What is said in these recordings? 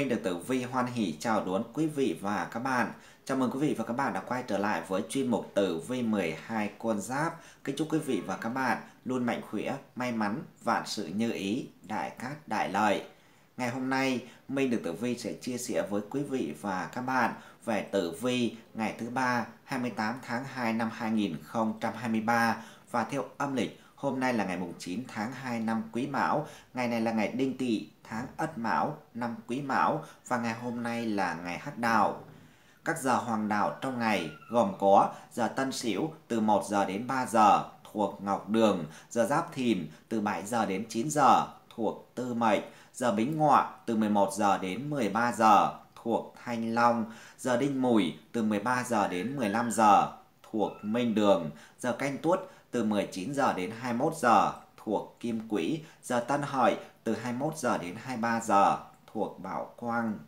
Minh được Tử Vi hoan hỷ chào đón quý vị và các bạn. Chào mừng quý vị và các bạn đã quay trở lại với chuyên mục Tử Vi 12 con giáp. Kính chúc quý vị và các bạn luôn mạnh khỏe, may mắn, vạn sự như ý, đại cát đại lợi. Ngày hôm nay, Minh được Tử Vi sẽ chia sẻ với quý vị và các bạn về Tử Vi ngày thứ ba 28 tháng 2 năm 2023 và theo âm lịch Hôm nay là ngày mùng 9 tháng 2 năm Quý Mão, ngày này là ngày Đinh Tỵ, tháng Ất Mão, năm Quý Mão và ngày hôm nay là ngày Hắc Đạo. Các giờ hoàng đạo trong ngày gồm có giờ Tân Sửu từ 1 giờ đến 3 giờ thuộc Ngọc Đường, giờ Giáp Thìn từ 7 giờ đến 9 giờ thuộc Tư Mệnh, giờ Bính Ngọ từ 11 giờ đến 13 giờ thuộc Thanh Long, giờ Đinh Mùi từ 13 giờ đến 15 giờ thuộc Minh Đường, giờ Canh Tuất từ 19 giờ đến 21 giờ thuộc Kim Quỹ, giờ Tân Hợi từ 21 giờ đến 23 giờ thuộc Bảo Quang.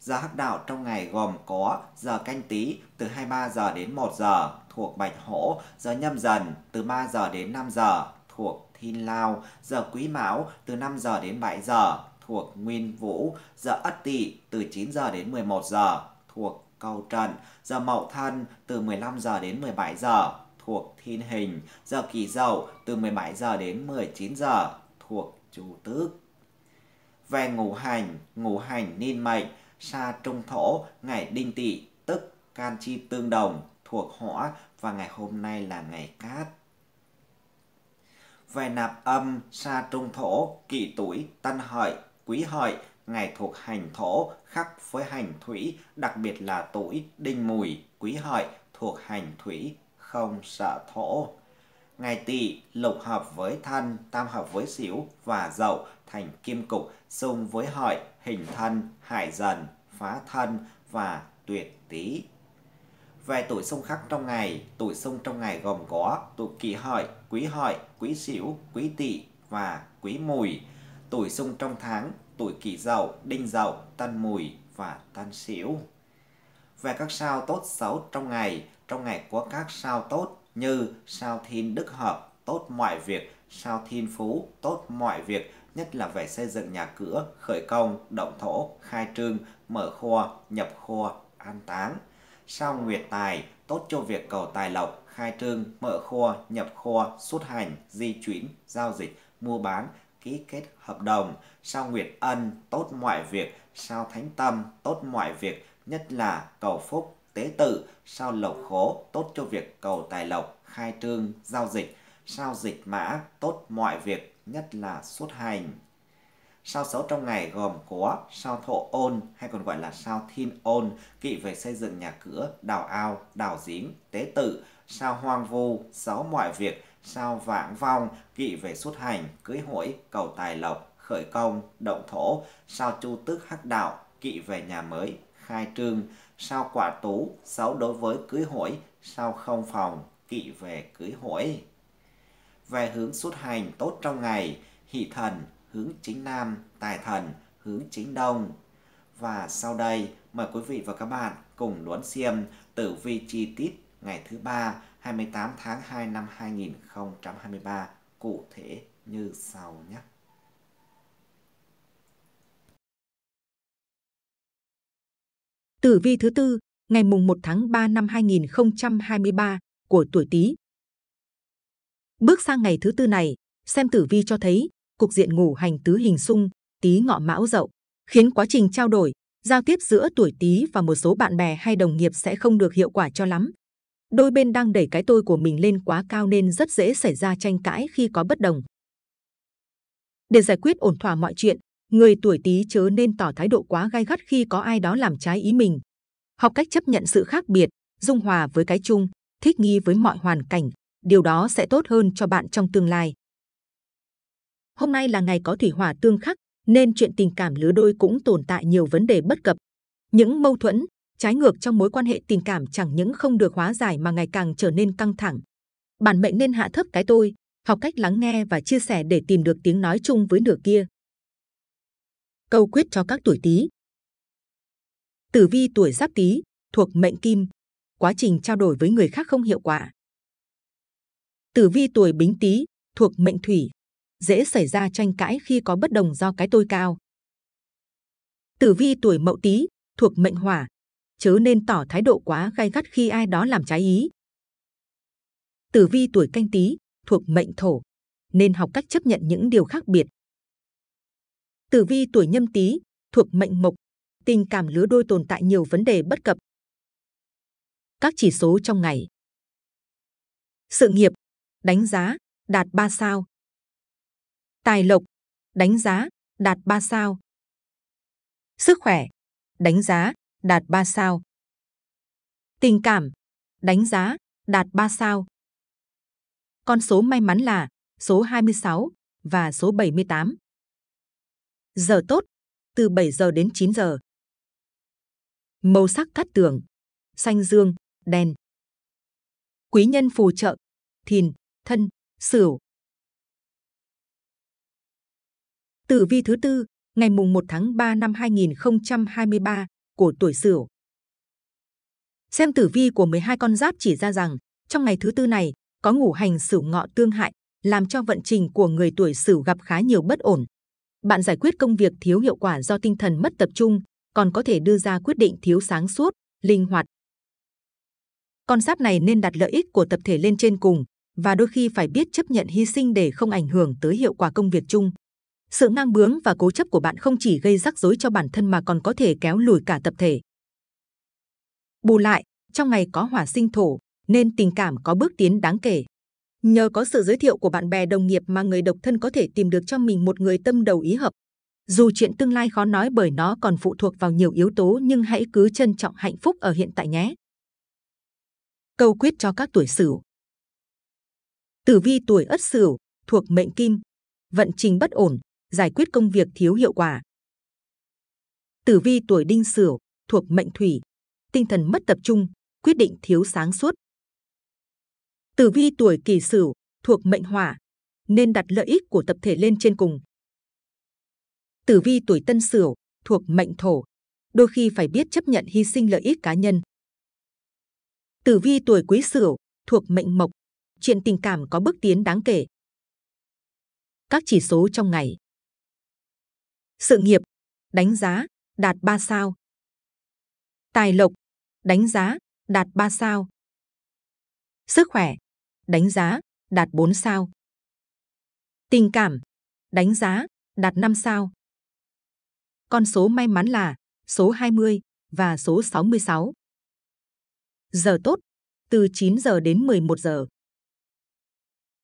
Giờ hắc đạo trong ngày gồm có giờ canh Tý từ 23 giờ đến 1 giờ thuộc Bạch Hổ, giờ nhâm dần từ 3 giờ đến 5 giờ thuộc Thiên Lao, giờ Quý Mão từ 5 giờ đến 7 giờ thuộc Nguyên Vũ, giờ Ất Tỵ từ 9 giờ đến 11 giờ thuộc Cầu Trần, giờ Mậu Thân từ 15 giờ đến 17 giờ thuộc thiên hình, giờ kỷ dậu từ 17 giờ đến 19 giờ thuộc chủ tước. Về ngũ hành, ngũ hành niên mệnh, sa trung thổ, ngày đinh tỵ tức can chi tương đồng thuộc hỏa và ngày hôm nay là ngày cát. Về nạp âm, sa trung thổ, kỷ tuổi, tân hợi, quý hợi, ngày thuộc hành thổ, khắc với hành thủy, đặc biệt là tuổi đinh mùi, quý hợi thuộc hành thủy không sợ thổ. Ngày tỵ lục hợp với thân, tam hợp với xỉu và dậu thành kim cục, xung với hợi, hình thân, hại dần, phá thân và tuyệt tý. Về tuổi xung khắc trong ngày, tuổi xung trong ngày gồm có tuổi kỷ hợi, quý hợi, quý xỉu quý tỵ và quý mùi. Tuổi xung trong tháng, tuổi kỷ dậu, đinh dậu, tân mùi và tân xỉu Về các sao tốt xấu trong ngày, trong ngày có các sao tốt như sao thiên đức hợp, tốt mọi việc, sao thiên phú, tốt mọi việc, nhất là về xây dựng nhà cửa, khởi công, động thổ, khai trương, mở kho, nhập kho, an táng. Sao nguyệt tài, tốt cho việc cầu tài lộc, khai trương, mở kho, nhập kho, xuất hành, di chuyển, giao dịch, mua bán, ký kết hợp đồng. Sao nguyệt ân, tốt mọi việc, sao thánh tâm, tốt mọi việc, nhất là cầu phúc, tế tự, sao lộc khố tốt cho việc cầu tài lộc, khai trương, giao dịch, sao dịch mã tốt mọi việc, nhất là xuất hành. Sao xấu trong ngày gồm có sao thổ ôn hay còn gọi là sao thiên ôn, kỵ về xây dựng nhà cửa, đào ao, đào giếng, tế tự, sao hoang vu, xấu mọi việc, sao vãng vong, kỵ về xuất hành, cưới hỏi, cầu tài lộc, khởi công, động thổ, sao chu tước hắc đạo, kỵ về nhà mới, khai trương, sao quả tú xấu đối với cưới hỏi, sao không phòng, kỵ về cưới hỏi. Về hướng xuất hành tốt trong ngày, hỷ thần hướng chính nam, tài thần hướng chính đông. Và sau đây, mời quý vị và các bạn cùng đón xem tử vi chi tiết ngày thứ ba 28 tháng 2 năm 2023 cụ thể như sau nhé. Tử vi thứ tư, ngày mùng 1 tháng 3 năm 2023 của tuổi Tý. Bước sang ngày thứ tư này, xem tử vi cho thấy cục diện ngủ hành tứ hình xung, Tý ngọ mão dậu, khiến quá trình trao đổi, giao tiếp giữa tuổi Tý và một số bạn bè hay đồng nghiệp sẽ không được hiệu quả cho lắm. Đôi bên đang đẩy cái tôi của mình lên quá cao nên rất dễ xảy ra tranh cãi khi có bất đồng. Để giải quyết ổn thỏa mọi chuyện, người tuổi Tý chớ nên tỏ thái độ quá gai gắt khi có ai đó làm trái ý mình. Học cách chấp nhận sự khác biệt, dung hòa với cái chung, thích nghi với mọi hoàn cảnh, điều đó sẽ tốt hơn cho bạn trong tương lai. Hôm nay là ngày có thủy hỏa tương khắc, nên chuyện tình cảm lứa đôi cũng tồn tại nhiều vấn đề bất cập. Những mâu thuẫn, trái ngược trong mối quan hệ tình cảm chẳng những không được hóa giải mà ngày càng trở nên căng thẳng. Bản mệnh nên hạ thấp cái tôi, học cách lắng nghe và chia sẻ để tìm được tiếng nói chung với nửa kia câu quyết cho các tuổi Tý. Tử vi tuổi Giáp Tý thuộc mệnh Kim, quá trình trao đổi với người khác không hiệu quả. Tử vi tuổi Bính Tý thuộc mệnh Thủy, dễ xảy ra tranh cãi khi có bất đồng do cái tôi cao. Tử vi tuổi Mậu Tý thuộc mệnh Hỏa, chớ nên tỏ thái độ quá gay gắt khi ai đó làm trái ý. Tử vi tuổi Canh Tý thuộc mệnh Thổ, nên học cách chấp nhận những điều khác biệt Tử vi tuổi nhâm tý thuộc mệnh mộc, tình cảm lứa đôi tồn tại nhiều vấn đề bất cập. Các chỉ số trong ngày. Sự nghiệp, đánh giá, đạt 3 sao. Tài lộc, đánh giá, đạt 3 sao. Sức khỏe, đánh giá, đạt 3 sao. Tình cảm, đánh giá, đạt 3 sao. Con số may mắn là số 26 và số 78. Giờ tốt, từ 7 giờ đến 9 giờ. Màu sắc cát tường, xanh dương, đen. Quý nhân phù trợ, thìn, thân, sửu. Tử vi thứ tư, ngày mùng 1 tháng 3 năm 2023 của tuổi sửu. Xem tử vi của 12 con giáp chỉ ra rằng, trong ngày thứ tư này, có ngũ hành sửu ngọ tương hại, làm cho vận trình của người tuổi sửu gặp khá nhiều bất ổn, bạn giải quyết công việc thiếu hiệu quả do tinh thần mất tập trung, còn có thể đưa ra quyết định thiếu sáng suốt, linh hoạt. Con giáp này nên đặt lợi ích của tập thể lên trên cùng và đôi khi phải biết chấp nhận hy sinh để không ảnh hưởng tới hiệu quả công việc chung. Sự ngang bướng và cố chấp của bạn không chỉ gây rắc rối cho bản thân mà còn có thể kéo lùi cả tập thể. Bù lại, trong ngày có hỏa sinh thổ, nên tình cảm có bước tiến đáng kể. Nhờ có sự giới thiệu của bạn bè đồng nghiệp mà người độc thân có thể tìm được cho mình một người tâm đầu ý hợp. Dù chuyện tương lai khó nói bởi nó còn phụ thuộc vào nhiều yếu tố nhưng hãy cứ trân trọng hạnh phúc ở hiện tại nhé. Câu quyết cho các tuổi Sửu. Tử vi tuổi Ất Sửu thuộc mệnh Kim, vận trình bất ổn, giải quyết công việc thiếu hiệu quả. Tử vi tuổi Đinh Sửu thuộc mệnh Thủy, tinh thần mất tập trung, quyết định thiếu sáng suốt tử vi tuổi kỷ sửu thuộc mệnh hỏa nên đặt lợi ích của tập thể lên trên cùng tử vi tuổi tân sửu thuộc mệnh thổ đôi khi phải biết chấp nhận hy sinh lợi ích cá nhân tử vi tuổi quý sửu thuộc mệnh mộc chuyện tình cảm có bước tiến đáng kể các chỉ số trong ngày sự nghiệp đánh giá đạt 3 sao tài lộc đánh giá đạt 3 sao Sức khỏe, đánh giá, đạt 4 sao. Tình cảm, đánh giá, đạt 5 sao. Con số may mắn là số 20 và số 66. Giờ tốt, từ 9 giờ đến 11 giờ.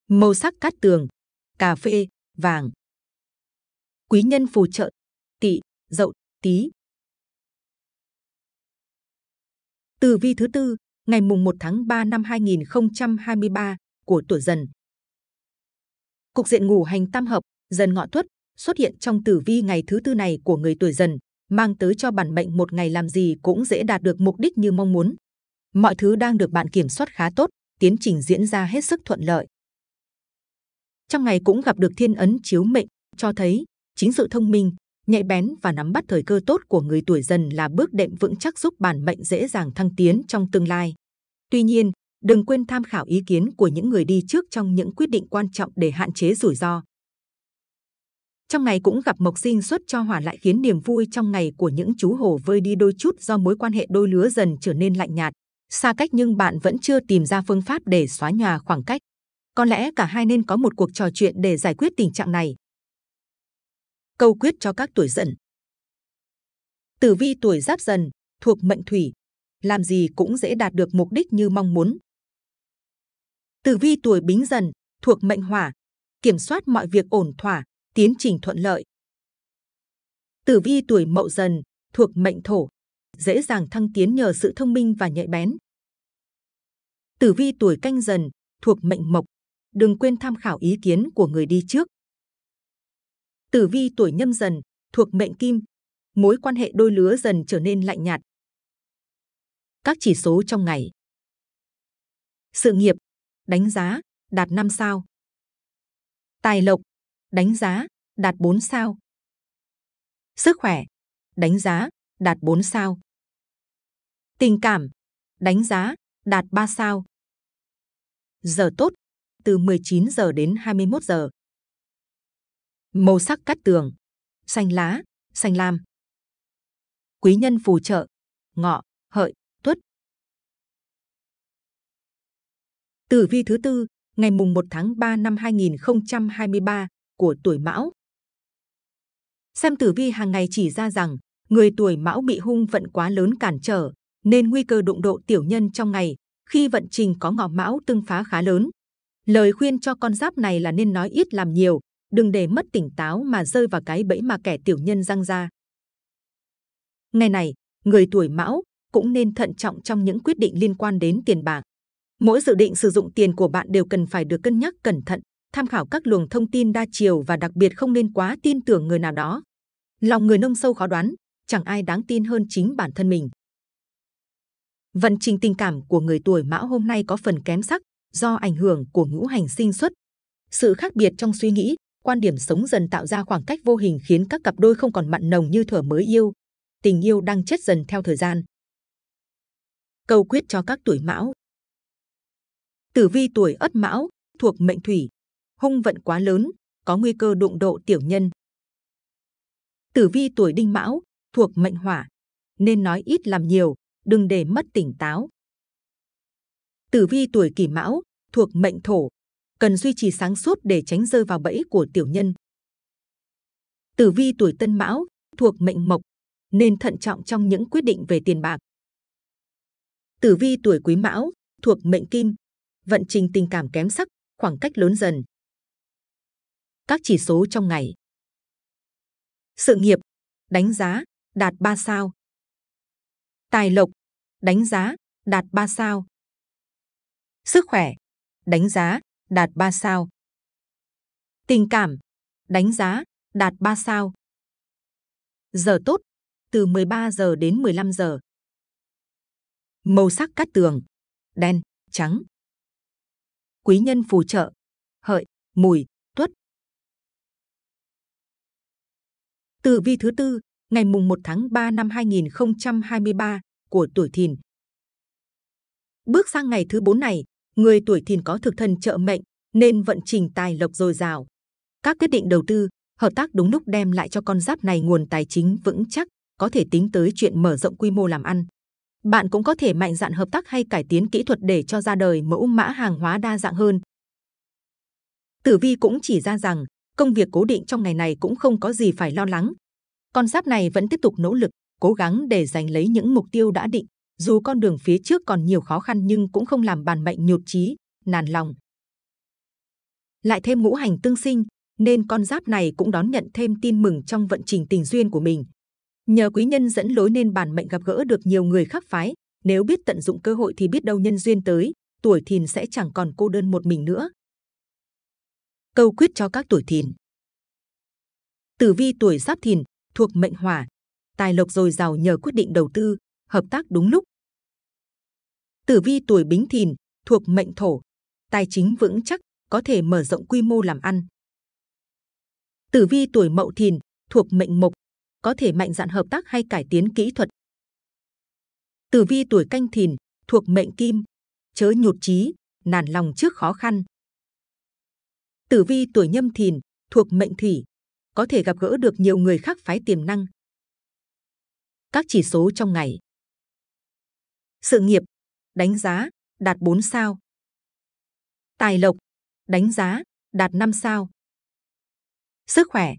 Màu sắc cát tường, cà phê, vàng. Quý nhân phù trợ, tỵ, dậu, tý, tử vi thứ tư, ngày mùng 1 tháng 3 năm 2023 của tuổi dần. Cục diện ngủ hành tam hợp, dần ngọ tuất xuất hiện trong tử vi ngày thứ tư này của người tuổi dần, mang tới cho bản mệnh một ngày làm gì cũng dễ đạt được mục đích như mong muốn. Mọi thứ đang được bạn kiểm soát khá tốt, tiến trình diễn ra hết sức thuận lợi. Trong ngày cũng gặp được thiên ấn chiếu mệnh, cho thấy chính sự thông minh, nhạy bén và nắm bắt thời cơ tốt của người tuổi dần là bước đệm vững chắc giúp bản mệnh dễ dàng thăng tiến trong tương lai. Tuy nhiên, đừng quên tham khảo ý kiến của những người đi trước trong những quyết định quan trọng để hạn chế rủi ro. Trong ngày cũng gặp mộc sinh xuất cho hỏa lại khiến niềm vui trong ngày của những chú hổ vơi đi đôi chút do mối quan hệ đôi lứa dần trở nên lạnh nhạt, xa cách nhưng bạn vẫn chưa tìm ra phương pháp để xóa nhòa khoảng cách. Có lẽ cả hai nên có một cuộc trò chuyện để giải quyết tình trạng này câu quyết cho các tuổi dần. Tử vi tuổi giáp dần thuộc mệnh thủy, làm gì cũng dễ đạt được mục đích như mong muốn. Tử vi tuổi bính dần thuộc mệnh hỏa, kiểm soát mọi việc ổn thỏa, tiến trình thuận lợi. Tử vi tuổi mậu dần thuộc mệnh thổ, dễ dàng thăng tiến nhờ sự thông minh và nhạy bén. Tử vi tuổi canh dần thuộc mệnh mộc, đừng quên tham khảo ý kiến của người đi trước. Tử vi tuổi nhâm dần, thuộc mệnh kim, mối quan hệ đôi lứa dần trở nên lạnh nhạt. Các chỉ số trong ngày. Sự nghiệp, đánh giá, đạt 5 sao. Tài lộc, đánh giá, đạt 4 sao. Sức khỏe, đánh giá, đạt 4 sao. Tình cảm, đánh giá, đạt 3 sao. Giờ tốt, từ 19 giờ đến 21 giờ màu sắc cát tường, xanh lá, xanh lam. Quý nhân phù trợ, ngọ, hợi, tuất. Tử vi thứ tư, ngày mùng 1 tháng 3 năm 2023 của tuổi Mão. Xem tử vi hàng ngày chỉ ra rằng người tuổi Mão bị hung vận quá lớn cản trở, nên nguy cơ đụng độ tiểu nhân trong ngày khi vận trình có ngọ Mão tương phá khá lớn. Lời khuyên cho con giáp này là nên nói ít làm nhiều, đừng để mất tỉnh táo mà rơi vào cái bẫy mà kẻ tiểu nhân răng ra. Ngày này, người tuổi mão cũng nên thận trọng trong những quyết định liên quan đến tiền bạc. Mỗi dự định sử dụng tiền của bạn đều cần phải được cân nhắc cẩn thận, tham khảo các luồng thông tin đa chiều và đặc biệt không nên quá tin tưởng người nào đó. Lòng người nông sâu khó đoán, chẳng ai đáng tin hơn chính bản thân mình. Vận trình tình cảm của người tuổi mão hôm nay có phần kém sắc do ảnh hưởng của ngũ hành sinh xuất. Sự khác biệt trong suy nghĩ, quan điểm sống dần tạo ra khoảng cách vô hình khiến các cặp đôi không còn mặn nồng như thuở mới yêu. Tình yêu đang chết dần theo thời gian. Cầu quyết cho các tuổi mão Tử vi tuổi ất mão, thuộc mệnh thủy, hung vận quá lớn, có nguy cơ đụng độ tiểu nhân. Tử vi tuổi đinh mão, thuộc mệnh hỏa, nên nói ít làm nhiều, đừng để mất tỉnh táo. Tử vi tuổi kỷ mão, thuộc mệnh thổ, cần duy trì sáng suốt để tránh rơi vào bẫy của tiểu nhân. Tử vi tuổi Tân Mão thuộc mệnh mộc nên thận trọng trong những quyết định về tiền bạc. Tử vi tuổi Quý Mão thuộc mệnh kim vận trình tình cảm kém sắc, khoảng cách lớn dần. Các chỉ số trong ngày. Sự nghiệp, đánh giá, đạt 3 sao. Tài lộc, đánh giá, đạt 3 sao. Sức khỏe, đánh giá, đạt 3 sao. Tình cảm, đánh giá, đạt 3 sao. Giờ tốt, từ 13 giờ đến 15 giờ. Màu sắc cát tường, đen, trắng. Quý nhân phù trợ, hợi, mùi, tuất. Tử vi thứ tư, ngày mùng 1 tháng 3 năm 2023 của tuổi Thìn. Bước sang ngày thứ 4 này, người tuổi thìn có thực thần trợ mệnh nên vận trình tài lộc dồi dào. Các quyết định đầu tư, hợp tác đúng lúc đem lại cho con giáp này nguồn tài chính vững chắc, có thể tính tới chuyện mở rộng quy mô làm ăn. Bạn cũng có thể mạnh dạn hợp tác hay cải tiến kỹ thuật để cho ra đời mẫu mã hàng hóa đa dạng hơn. Tử vi cũng chỉ ra rằng, công việc cố định trong ngày này cũng không có gì phải lo lắng. Con giáp này vẫn tiếp tục nỗ lực, cố gắng để giành lấy những mục tiêu đã định dù con đường phía trước còn nhiều khó khăn nhưng cũng không làm bản mệnh nhụt chí, nản lòng. Lại thêm ngũ hành tương sinh, nên con giáp này cũng đón nhận thêm tin mừng trong vận trình tình duyên của mình. Nhờ quý nhân dẫn lối nên bản mệnh gặp gỡ được nhiều người khác phái, nếu biết tận dụng cơ hội thì biết đâu nhân duyên tới, tuổi thìn sẽ chẳng còn cô đơn một mình nữa. Câu quyết cho các tuổi thìn Tử vi tuổi giáp thìn, thuộc mệnh hỏa, tài lộc dồi dào nhờ quyết định đầu tư, hợp tác đúng lúc. Tử vi tuổi Bính Thìn thuộc mệnh thổ, tài chính vững chắc, có thể mở rộng quy mô làm ăn. Tử vi tuổi Mậu Thìn thuộc mệnh mộc, có thể mạnh dạn hợp tác hay cải tiến kỹ thuật. Tử vi tuổi Canh Thìn thuộc mệnh kim, chớ nhụt chí, nản lòng trước khó khăn. Tử vi tuổi Nhâm Thìn thuộc mệnh thủy, có thể gặp gỡ được nhiều người khác phái tiềm năng. Các chỉ số trong ngày sự nghiệp đánh giá đạt 4 sao tài lộc đánh giá đạt 5 sao sức khỏe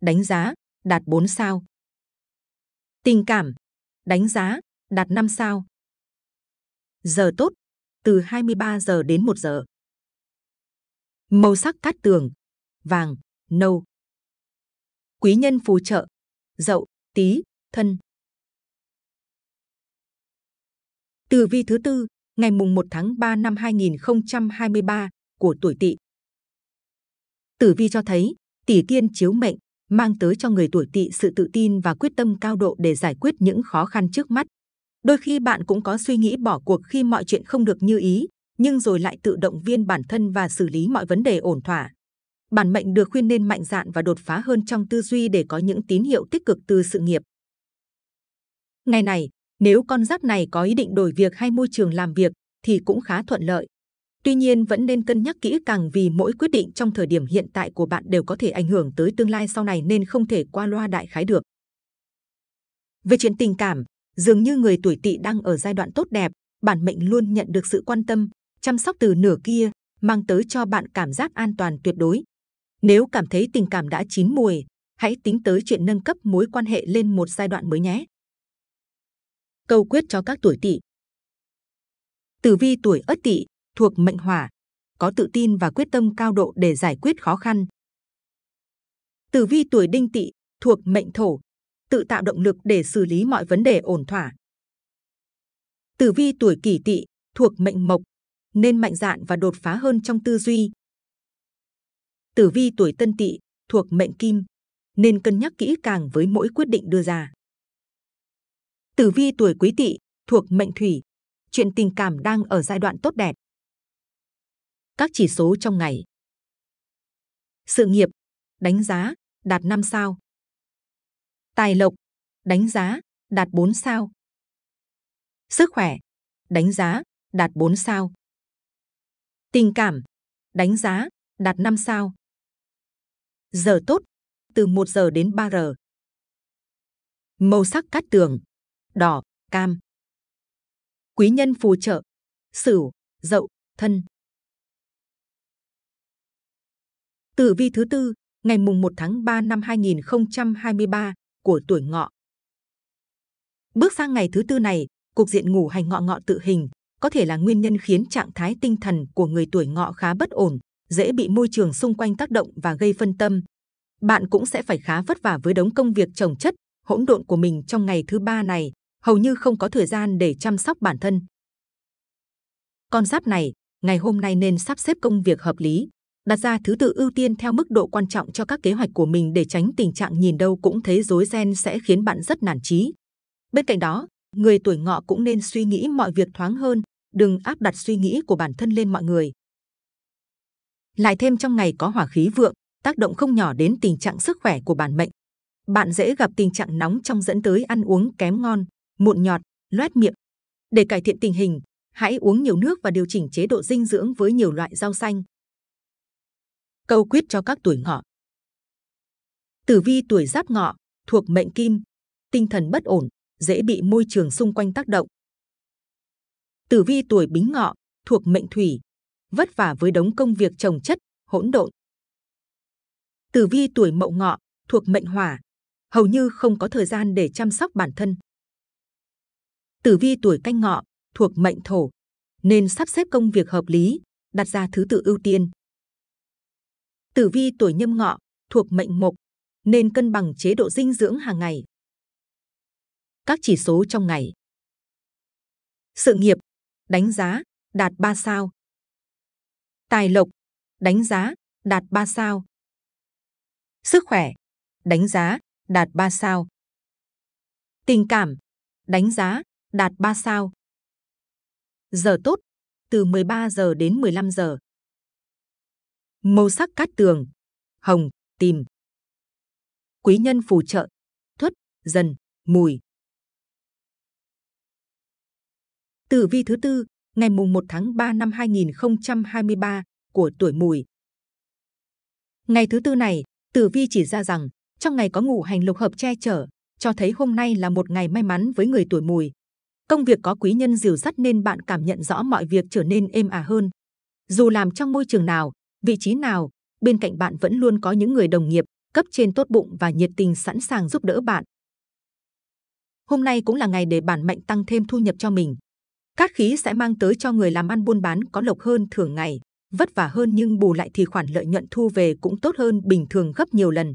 đánh giá đạt 4 sao tình cảm đánh giá đạt 5 sao giờ tốt từ 23 giờ đến 1 giờ màu sắc cát tường vàng nâu quý nhân phù trợ dậu tý thân Tử vi thứ tư, ngày mùng 1 tháng 3 năm 2023 của tuổi Tỵ. Tử vi cho thấy, tỷ tiên chiếu mệnh mang tới cho người tuổi Tỵ sự tự tin và quyết tâm cao độ để giải quyết những khó khăn trước mắt. Đôi khi bạn cũng có suy nghĩ bỏ cuộc khi mọi chuyện không được như ý, nhưng rồi lại tự động viên bản thân và xử lý mọi vấn đề ổn thỏa. Bản mệnh được khuyên nên mạnh dạn và đột phá hơn trong tư duy để có những tín hiệu tích cực từ sự nghiệp. Ngày này, nếu con giáp này có ý định đổi việc hay môi trường làm việc thì cũng khá thuận lợi. Tuy nhiên vẫn nên cân nhắc kỹ càng vì mỗi quyết định trong thời điểm hiện tại của bạn đều có thể ảnh hưởng tới tương lai sau này nên không thể qua loa đại khái được. Về chuyện tình cảm, dường như người tuổi tỵ đang ở giai đoạn tốt đẹp, bản mệnh luôn nhận được sự quan tâm, chăm sóc từ nửa kia, mang tới cho bạn cảm giác an toàn tuyệt đối. Nếu cảm thấy tình cảm đã chín mùi, hãy tính tới chuyện nâng cấp mối quan hệ lên một giai đoạn mới nhé câu quyết cho các tuổi tỵ. Tử vi tuổi ất tỵ thuộc mệnh hỏa, có tự tin và quyết tâm cao độ để giải quyết khó khăn. Tử vi tuổi đinh tỵ thuộc mệnh thổ, tự tạo động lực để xử lý mọi vấn đề ổn thỏa. Tử vi tuổi kỷ tỵ thuộc mệnh mộc, nên mạnh dạn và đột phá hơn trong tư duy. Tử vi tuổi tân tỵ thuộc mệnh kim, nên cân nhắc kỹ càng với mỗi quyết định đưa ra. Tử vi tuổi Quý Tỵ thuộc mệnh Thủy, chuyện tình cảm đang ở giai đoạn tốt đẹp. Các chỉ số trong ngày. Sự nghiệp, đánh giá, đạt 5 sao. Tài lộc, đánh giá, đạt 4 sao. Sức khỏe, đánh giá, đạt 4 sao. Tình cảm, đánh giá, đạt 5 sao. Giờ tốt, từ 1 giờ đến 3 giờ. Màu sắc cát tường, đỏ, cam. Quý nhân phù trợ, sửu, dậu, thân. Tử vi thứ tư, ngày mùng 1 tháng 3 năm 2023 của tuổi ngọ. Bước sang ngày thứ tư này, cục diện ngủ hành ngọ ngọ tự hình có thể là nguyên nhân khiến trạng thái tinh thần của người tuổi ngọ khá bất ổn, dễ bị môi trường xung quanh tác động và gây phân tâm. Bạn cũng sẽ phải khá vất vả với đống công việc chồng chất, hỗn độn của mình trong ngày thứ ba này hầu như không có thời gian để chăm sóc bản thân. Con giáp này, ngày hôm nay nên sắp xếp công việc hợp lý, đặt ra thứ tự ưu tiên theo mức độ quan trọng cho các kế hoạch của mình để tránh tình trạng nhìn đâu cũng thấy rối ren sẽ khiến bạn rất nản trí. Bên cạnh đó, người tuổi ngọ cũng nên suy nghĩ mọi việc thoáng hơn, đừng áp đặt suy nghĩ của bản thân lên mọi người. Lại thêm trong ngày có hỏa khí vượng, tác động không nhỏ đến tình trạng sức khỏe của bản mệnh. Bạn dễ gặp tình trạng nóng trong dẫn tới ăn uống kém ngon, mụn nhọt, loét miệng. Để cải thiện tình hình, hãy uống nhiều nước và điều chỉnh chế độ dinh dưỡng với nhiều loại rau xanh. Câu quyết cho các tuổi ngọ. Tử vi tuổi giáp ngọ, thuộc mệnh kim, tinh thần bất ổn, dễ bị môi trường xung quanh tác động. Tử vi tuổi bính ngọ, thuộc mệnh thủy, vất vả với đống công việc trồng chất, hỗn độn. Tử vi tuổi mậu ngọ, thuộc mệnh hỏa, hầu như không có thời gian để chăm sóc bản thân tử vi tuổi canh ngọ thuộc mệnh thổ nên sắp xếp công việc hợp lý đặt ra thứ tự ưu tiên tử vi tuổi nhâm ngọ thuộc mệnh mộc nên cân bằng chế độ dinh dưỡng hàng ngày các chỉ số trong ngày sự nghiệp đánh giá đạt 3 sao tài lộc đánh giá đạt 3 sao sức khỏe đánh giá đạt 3 sao tình cảm đánh giá đạt 3 sao. Giờ tốt, từ 13 giờ đến 15 giờ. Màu sắc cát tường, hồng, tìm. Quý nhân phù trợ, thuất, dần, mùi. Tử vi thứ tư, ngày mùng 1 tháng 3 năm 2023 của tuổi mùi. Ngày thứ tư này, tử vi chỉ ra rằng trong ngày có ngũ hành lục hợp che chở, cho thấy hôm nay là một ngày may mắn với người tuổi mùi. Công việc có quý nhân dìu dắt nên bạn cảm nhận rõ mọi việc trở nên êm ả hơn. Dù làm trong môi trường nào, vị trí nào, bên cạnh bạn vẫn luôn có những người đồng nghiệp, cấp trên tốt bụng và nhiệt tình sẵn sàng giúp đỡ bạn. Hôm nay cũng là ngày để bản mệnh tăng thêm thu nhập cho mình. Cát khí sẽ mang tới cho người làm ăn buôn bán có lộc hơn thường ngày, vất vả hơn nhưng bù lại thì khoản lợi nhuận thu về cũng tốt hơn bình thường gấp nhiều lần.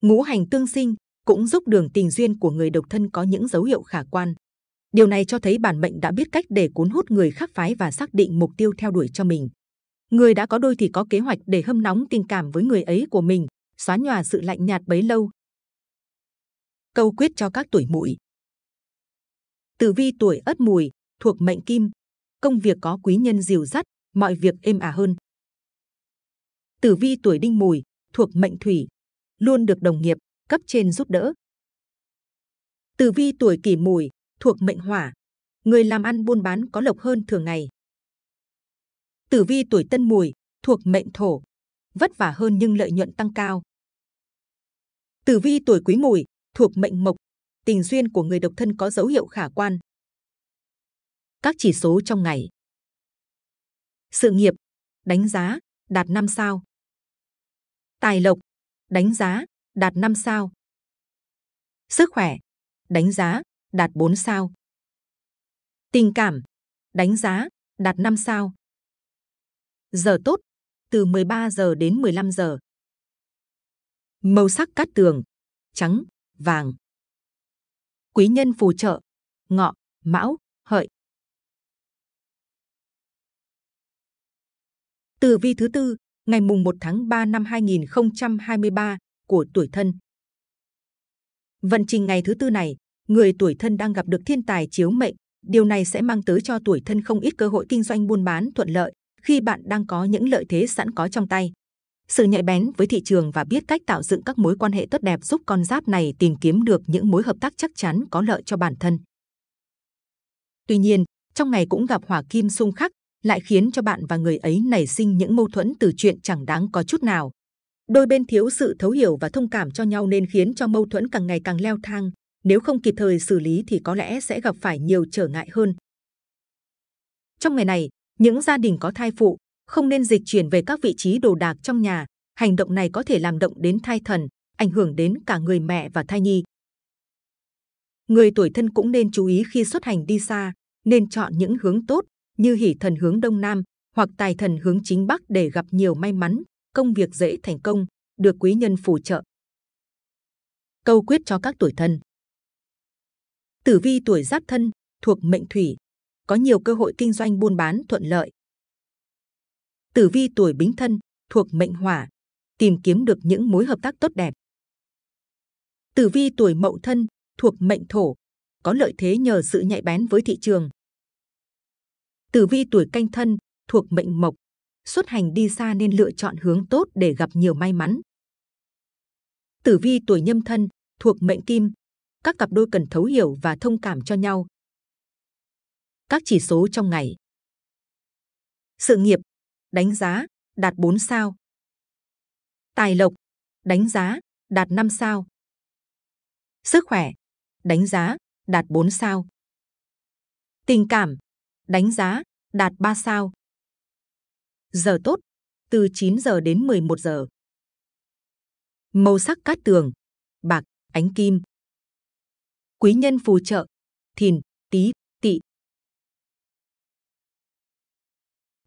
Ngũ hành tương sinh, cũng giúp đường tình duyên của người độc thân có những dấu hiệu khả quan. Điều này cho thấy bản mệnh đã biết cách để cuốn hút người khác phái và xác định mục tiêu theo đuổi cho mình. Người đã có đôi thì có kế hoạch để hâm nóng tình cảm với người ấy của mình, xóa nhòa sự lạnh nhạt bấy lâu. Câu quyết cho các tuổi mùi Tử vi tuổi ất mùi, thuộc mệnh kim, công việc có quý nhân dìu dắt, mọi việc êm ả hơn. Tử vi tuổi đinh mùi, thuộc mệnh thủy, luôn được đồng nghiệp, cấp trên giúp đỡ. Tử vi tuổi kỷ mùi thuộc mệnh hỏa, người làm ăn buôn bán có lộc hơn thường ngày. Tử vi tuổi tân mùi thuộc mệnh thổ, vất vả hơn nhưng lợi nhuận tăng cao. Tử vi tuổi quý mùi thuộc mệnh mộc, tình duyên của người độc thân có dấu hiệu khả quan. Các chỉ số trong ngày. Sự nghiệp, đánh giá, đạt 5 sao. Tài lộc, đánh giá, đạt 5 sao. Sức khỏe, đánh giá, đạt 4 sao. Tình cảm, đánh giá, đạt 5 sao. Giờ tốt, từ 13 giờ đến 15 giờ. Màu sắc cát tường, trắng, vàng. Quý nhân phù trợ, ngọ, mão, hợi. Tử vi thứ tư, ngày mùng 1 tháng 3 năm 2023, của tuổi thân. Vận trình ngày thứ tư này, người tuổi thân đang gặp được thiên tài chiếu mệnh, điều này sẽ mang tới cho tuổi thân không ít cơ hội kinh doanh buôn bán thuận lợi khi bạn đang có những lợi thế sẵn có trong tay. Sự nhạy bén với thị trường và biết cách tạo dựng các mối quan hệ tốt đẹp giúp con giáp này tìm kiếm được những mối hợp tác chắc chắn có lợi cho bản thân. Tuy nhiên, trong ngày cũng gặp hỏa kim xung khắc, lại khiến cho bạn và người ấy nảy sinh những mâu thuẫn từ chuyện chẳng đáng có chút nào. Đôi bên thiếu sự thấu hiểu và thông cảm cho nhau nên khiến cho mâu thuẫn càng ngày càng leo thang. Nếu không kịp thời xử lý thì có lẽ sẽ gặp phải nhiều trở ngại hơn. Trong ngày này, những gia đình có thai phụ không nên dịch chuyển về các vị trí đồ đạc trong nhà. Hành động này có thể làm động đến thai thần, ảnh hưởng đến cả người mẹ và thai nhi. Người tuổi thân cũng nên chú ý khi xuất hành đi xa, nên chọn những hướng tốt như hỷ thần hướng đông nam hoặc tài thần hướng chính bắc để gặp nhiều may mắn công việc dễ thành công, được quý nhân phù trợ. Câu quyết cho các tuổi thân Tử vi tuổi giáp thân, thuộc mệnh thủy, có nhiều cơ hội kinh doanh buôn bán thuận lợi. Tử vi tuổi bính thân, thuộc mệnh hỏa, tìm kiếm được những mối hợp tác tốt đẹp. Tử vi tuổi mậu thân, thuộc mệnh thổ, có lợi thế nhờ sự nhạy bén với thị trường. Tử vi tuổi canh thân, thuộc mệnh mộc, xuất hành đi xa nên lựa chọn hướng tốt để gặp nhiều may mắn. Tử vi tuổi nhâm thân thuộc mệnh kim, các cặp đôi cần thấu hiểu và thông cảm cho nhau. Các chỉ số trong ngày. Sự nghiệp, đánh giá, đạt 4 sao. Tài lộc, đánh giá, đạt 5 sao. Sức khỏe, đánh giá, đạt 4 sao. Tình cảm, đánh giá, đạt 3 sao giờ tốt, từ 9 giờ đến 11 giờ. Màu sắc cát tường, bạc, ánh kim. Quý nhân phù trợ, thìn, tý, tỵ.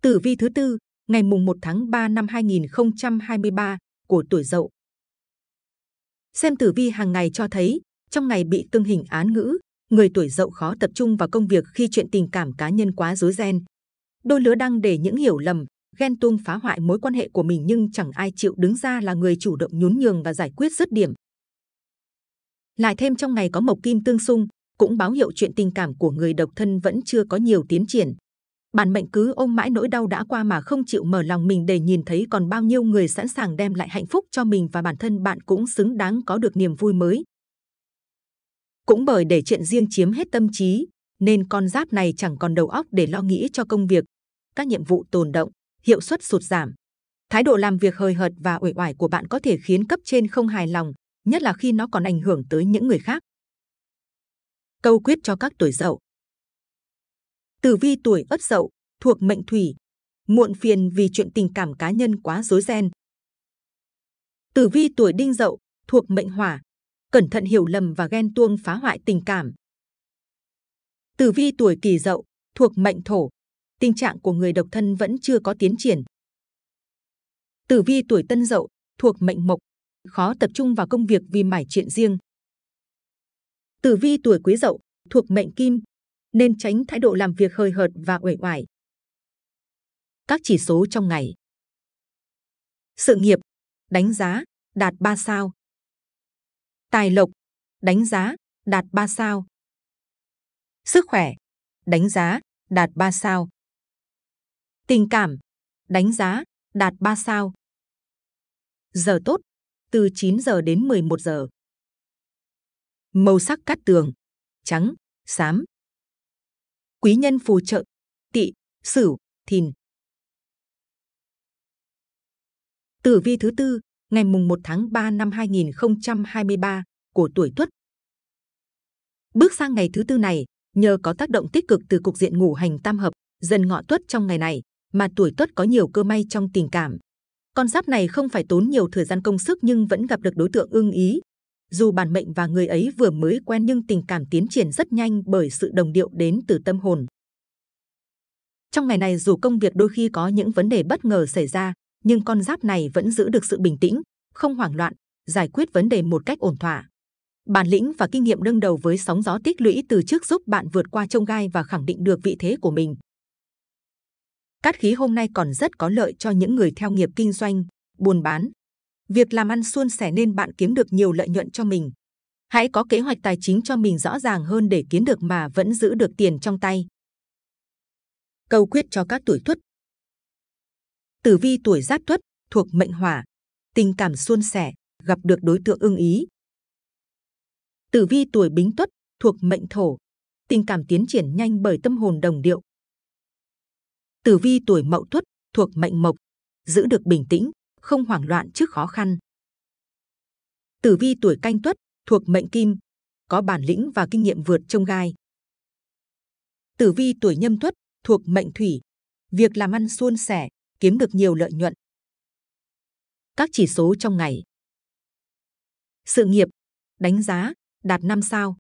Tử vi thứ tư, ngày mùng 1 tháng 3 năm 2023 của tuổi Dậu. Xem tử vi hàng ngày cho thấy, trong ngày bị tương hình án ngữ, người tuổi Dậu khó tập trung vào công việc khi chuyện tình cảm cá nhân quá rối ren. Đôi lứa đang để những hiểu lầm, ghen tuông phá hoại mối quan hệ của mình nhưng chẳng ai chịu đứng ra là người chủ động nhún nhường và giải quyết dứt điểm. Lại thêm trong ngày có mộc kim tương xung, cũng báo hiệu chuyện tình cảm của người độc thân vẫn chưa có nhiều tiến triển. Bản mệnh cứ ôm mãi nỗi đau đã qua mà không chịu mở lòng mình để nhìn thấy còn bao nhiêu người sẵn sàng đem lại hạnh phúc cho mình và bản thân bạn cũng xứng đáng có được niềm vui mới. Cũng bởi để chuyện riêng chiếm hết tâm trí, nên con giáp này chẳng còn đầu óc để lo nghĩ cho công việc. Các nhiệm vụ tồn động, hiệu suất sụt giảm. Thái độ làm việc hời hợt và uể oải của bạn có thể khiến cấp trên không hài lòng, nhất là khi nó còn ảnh hưởng tới những người khác. Câu quyết cho các tuổi dậu Tử vi tuổi ất dậu, thuộc mệnh thủy, muộn phiền vì chuyện tình cảm cá nhân quá rối ren. Tử vi tuổi đinh dậu, thuộc mệnh hỏa, cẩn thận hiểu lầm và ghen tuông phá hoại tình cảm. Tử vi tuổi kỷ dậu, thuộc mệnh thổ, tình trạng của người độc thân vẫn chưa có tiến triển. Tử vi tuổi Tân Dậu thuộc mệnh mộc, khó tập trung vào công việc vì mải chuyện riêng. Tử vi tuổi Quý Dậu thuộc mệnh Kim, nên tránh thái độ làm việc hơi hợt và uể oải. Các chỉ số trong ngày. Sự nghiệp, đánh giá, đạt 3 sao. Tài lộc, đánh giá, đạt 3 sao. Sức khỏe, đánh giá, đạt 3 sao tình cảm, đánh giá, đạt 3 sao. Giờ tốt, từ 9 giờ đến 11 giờ. Màu sắc cát tường, trắng, xám. Quý nhân phù trợ, tỵ, sửu, thìn. Tử vi thứ tư, ngày mùng 1 tháng 3 năm 2023 của tuổi Tuất. Bước sang ngày thứ tư này, nhờ có tác động tích cực từ cục diện ngũ hành tam hợp, dần ngọ Tuất trong ngày này, mà tuổi tuất có nhiều cơ may trong tình cảm. Con giáp này không phải tốn nhiều thời gian công sức nhưng vẫn gặp được đối tượng ưng ý. Dù bản mệnh và người ấy vừa mới quen nhưng tình cảm tiến triển rất nhanh bởi sự đồng điệu đến từ tâm hồn. Trong ngày này dù công việc đôi khi có những vấn đề bất ngờ xảy ra, nhưng con giáp này vẫn giữ được sự bình tĩnh, không hoảng loạn, giải quyết vấn đề một cách ổn thỏa. Bản lĩnh và kinh nghiệm đương đầu với sóng gió tích lũy từ trước giúp bạn vượt qua trông gai và khẳng định được vị thế của mình. Cát khí hôm nay còn rất có lợi cho những người theo nghiệp kinh doanh, buôn bán. Việc làm ăn suôn sẻ nên bạn kiếm được nhiều lợi nhuận cho mình. Hãy có kế hoạch tài chính cho mình rõ ràng hơn để kiếm được mà vẫn giữ được tiền trong tay. Câu quyết cho các tuổi tuất. Tử vi tuổi giáp tuất thuộc mệnh hỏa, tình cảm suôn sẻ, gặp được đối tượng ưng ý. Tử vi tuổi bính tuất thuộc mệnh thổ, tình cảm tiến triển nhanh bởi tâm hồn đồng điệu, Tử vi tuổi Mậu Tuất thuộc mệnh Mộc, giữ được bình tĩnh, không hoảng loạn trước khó khăn. Tử vi tuổi Canh Tuất thuộc mệnh Kim, có bản lĩnh và kinh nghiệm vượt trông gai. Tử vi tuổi Nhâm Tuất thuộc mệnh Thủy, việc làm ăn suôn sẻ, kiếm được nhiều lợi nhuận. Các chỉ số trong ngày. Sự nghiệp, đánh giá, đạt 5 sao.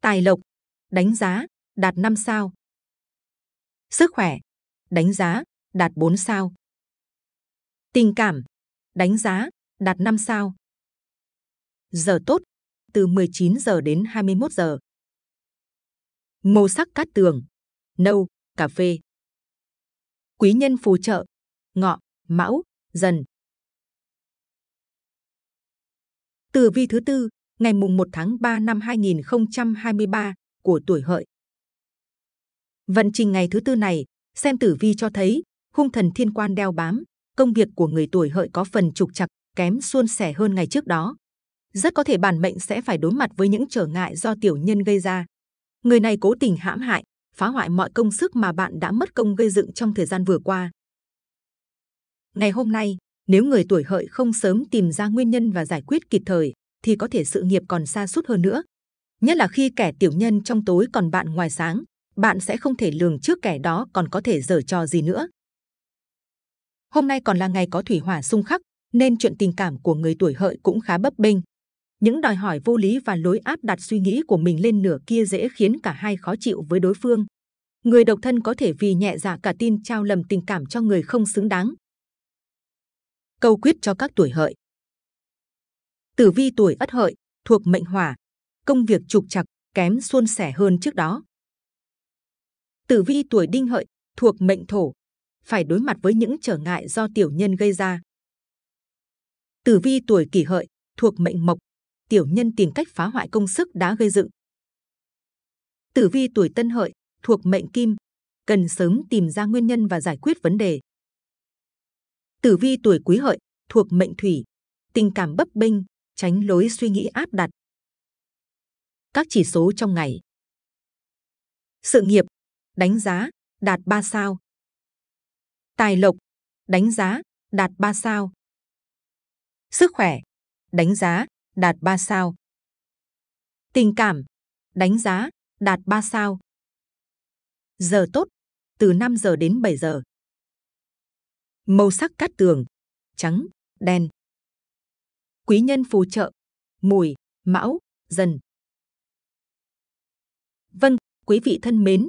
Tài lộc, đánh giá, đạt 5 sao. Sức khỏe, đánh giá, đạt 4 sao. Tình cảm, đánh giá, đạt 5 sao. Giờ tốt, từ 19 giờ đến 21 giờ. Màu sắc cát tường, nâu, cà phê. Quý nhân phù trợ, ngọ, mão, dần. Tử vi thứ tư, ngày mùng 1 tháng 3 năm 2023 của tuổi hợi. Vận trình ngày thứ tư này, xem tử vi cho thấy hung thần thiên quan đeo bám, công việc của người tuổi hợi có phần trục trặc, kém suôn sẻ hơn ngày trước đó. Rất có thể bản mệnh sẽ phải đối mặt với những trở ngại do tiểu nhân gây ra. Người này cố tình hãm hại, phá hoại mọi công sức mà bạn đã mất công gây dựng trong thời gian vừa qua. Ngày hôm nay, nếu người tuổi hợi không sớm tìm ra nguyên nhân và giải quyết kịp thời, thì có thể sự nghiệp còn xa suốt hơn nữa. Nhất là khi kẻ tiểu nhân trong tối còn bạn ngoài sáng, bạn sẽ không thể lường trước kẻ đó còn có thể dở trò gì nữa. Hôm nay còn là ngày có thủy hỏa xung khắc, nên chuyện tình cảm của người tuổi hợi cũng khá bấp bênh. Những đòi hỏi vô lý và lối áp đặt suy nghĩ của mình lên nửa kia dễ khiến cả hai khó chịu với đối phương. Người độc thân có thể vì nhẹ dạ cả tin trao lầm tình cảm cho người không xứng đáng. Câu quyết cho các tuổi hợi Tử vi tuổi ất hợi, thuộc mệnh hỏa, công việc trục trặc, kém suôn sẻ hơn trước đó tử vi tuổi đinh hợi thuộc mệnh thổ phải đối mặt với những trở ngại do tiểu nhân gây ra tử vi tuổi kỷ hợi thuộc mệnh mộc tiểu nhân tìm cách phá hoại công sức đã gây dựng tử vi tuổi tân hợi thuộc mệnh kim cần sớm tìm ra nguyên nhân và giải quyết vấn đề tử vi tuổi quý hợi thuộc mệnh thủy tình cảm bấp bênh tránh lối suy nghĩ áp đặt các chỉ số trong ngày sự nghiệp đánh giá đạt 3 sao. Tài lộc, đánh giá đạt 3 sao. Sức khỏe, đánh giá đạt 3 sao. Tình cảm, đánh giá đạt 3 sao. Giờ tốt, từ 5 giờ đến 7 giờ. Màu sắc cát tường, trắng, đen. Quý nhân phù trợ, mùi, mão, dần. Vâng, quý vị thân mến,